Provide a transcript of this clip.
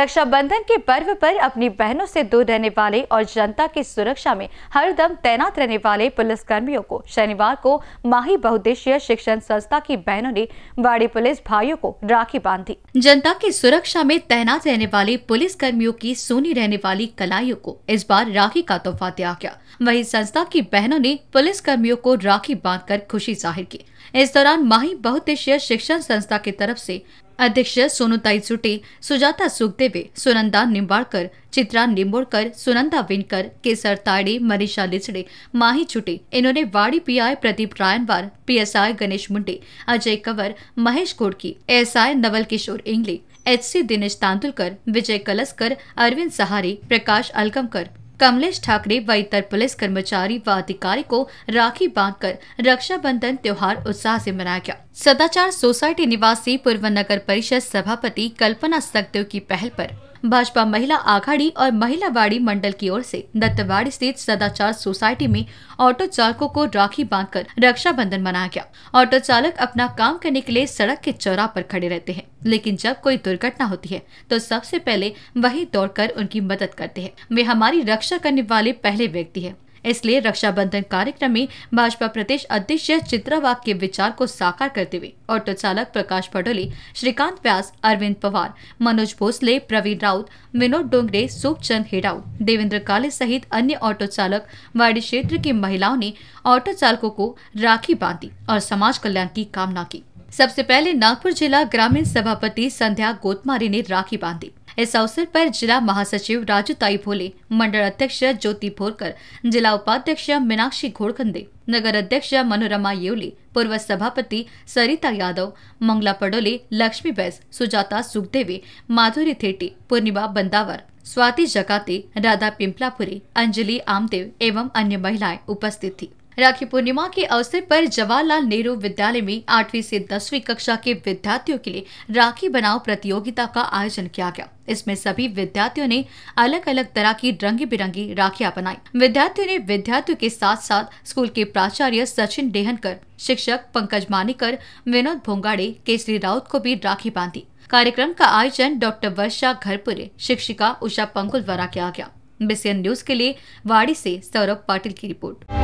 रक्षाबंधन के पर्व पर अपनी बहनों से दूर रहने वाले और जनता की सुरक्षा में हरदम तैनात रहने वाले पुलिस कर्मियों को शनिवार को माही बहुद्देशीय शिक्षण संस्था की बहनों ने बाड़ी पुलिस भाइयों को राखी बांधी जनता की सुरक्षा में तैनात रहने वाले पुलिस कर्मियों की सोनी रहने वाली कलाइयों को इस बार राखी का तोहफा दिया गया वही संस्था की बहनों ने पुलिस कर्मियों को राखी बांध खुशी जाहिर की इस दौरान माही बहुद्देशीय शिक्षण संस्था की तरफ से अध्यक्ष सोनूताई सुटे सुजाता सुखदेवे सुनंदा निंबाकर चित्रा निम्बोड़कर सुनंदा विनकर केसर ताड़े मनीषा लिचड़े माही चुटे इन्होंने वाड़ी पीआई प्रदीप रायनवार पीएसआई गणेश मुंडे अजय कंवर महेश कोड़की आई नवल किशोर इंगले एचसी दिनेश तांतुलकर विजय कलस्कर अरविंद सहारे प्रकाश अलगमकर कमलेश ठाकरे व इतर पुलिस कर्मचारी व अधिकारी को राखी बांधकर रक्षाबंधन त्योहार उत्साह से मनाया गया सदाचार सोसाइटी निवासी पूर्व नगर परिषद सभापति कल्पना सकदेव की पहल पर भाजपा महिला आघाड़ी और महिला वाड़ी मंडल की ओर से दत्तवाड़ी स्थित सदाचार सोसाइटी में ऑटो चालकों को राखी बांधकर रक्षाबंधन मनाया गया ऑटो चालक अपना काम करने के लिए सड़क के चौरा पर खड़े रहते हैं लेकिन जब कोई दुर्घटना होती है तो सबसे पहले वही दौड़कर उनकी मदद करते हैं वे हमारी रक्षा करने वाले पहले व्यक्ति है इसलिए रक्षाबंधन कार्यक्रम में भाजपा प्रदेश अध्यक्ष चित्रा के विचार को साकार करते हुए ऑटो चालक प्रकाश पटोले श्रीकांत व्यास अरविंद पवार मनोज भोसले प्रवीण राउत विनोद डोंगरे सुखचंद हेडाउ देवेंद्र काले सहित अन्य ऑटो चालक वाड़ी क्षेत्र की महिलाओं ने ऑटो चालकों को राखी बांधी और समाज कल्याण की कामना की सबसे पहले नागपुर जिला ग्रामीण सभापति संध्या गोतमारी ने राखी बांधी इस अवसर पर जिला महासचिव राजू ताई भोले मंडल अध्यक्ष ज्योति भोरकर जिला उपाध्यक्ष मीनाक्षी घोड़खंदे नगर अध्यक्ष मनोरमा येवले पूर्व सभापति सरिता यादव मंगला पडोले लक्ष्मी बैस सुजाता सुखदेवी माधुरी थेटी पूर्णिमा बंदावर स्वाति जकाते राधा पिंपलापुरी अंजलि आमदेव एवं अन्य महिलाएं उपस्थित थी राखी पूर्णिमा के अवसर पर जवाहरलाल नेहरू विद्यालय में आठवीं से दसवीं कक्षा के विद्यार्थियों के लिए राखी बनाओ प्रतियोगिता का आयोजन किया गया इसमें सभी विद्यार्थियों ने अलग अलग तरह की रंग बिरंगी राखियां बनाई विद्यार्थियों ने विद्यार्थियों के साथ साथ स्कूल के प्राचार्य सचिन डेहनकर शिक्षक पंकज मानिकर विनोद भोंगाड़े केसरी राउत को भी राखी बांधी कार्यक्रम का आयोजन डॉक्टर वर्षा घरपुरे शिक्षिका उषा पंकुल द्वारा किया गया बीसीएन न्यूज के लिए वाड़ी से सौरभ पाटिल की रिपोर्ट